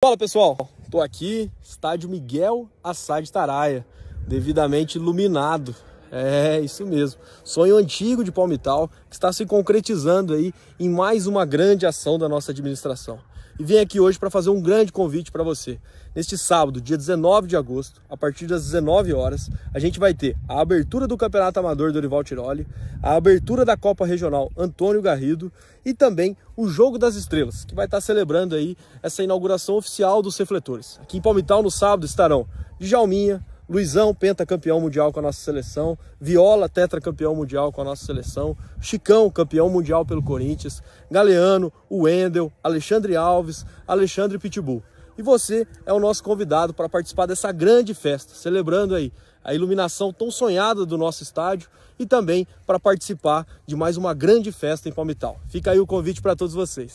Fala pessoal, estou aqui, estádio Miguel Assad Taraia, devidamente iluminado. É, isso mesmo. Sonho antigo de Palmital que está se concretizando aí em mais uma grande ação da nossa administração e vim aqui hoje para fazer um grande convite para você. Neste sábado, dia 19 de agosto, a partir das 19 horas, a gente vai ter a abertura do Campeonato Amador Dorival Tiroli, a abertura da Copa Regional Antônio Garrido e também o Jogo das Estrelas, que vai estar tá celebrando aí essa inauguração oficial dos refletores. Aqui em Palmital, no sábado, estarão Djalminha, Luizão, pentacampeão mundial com a nossa seleção. Viola, tetracampeão mundial com a nossa seleção. Chicão, campeão mundial pelo Corinthians. Galeano, Wendel, Alexandre Alves, Alexandre Pitbull. E você é o nosso convidado para participar dessa grande festa, celebrando aí a iluminação tão sonhada do nosso estádio e também para participar de mais uma grande festa em Palmital. Fica aí o convite para todos vocês.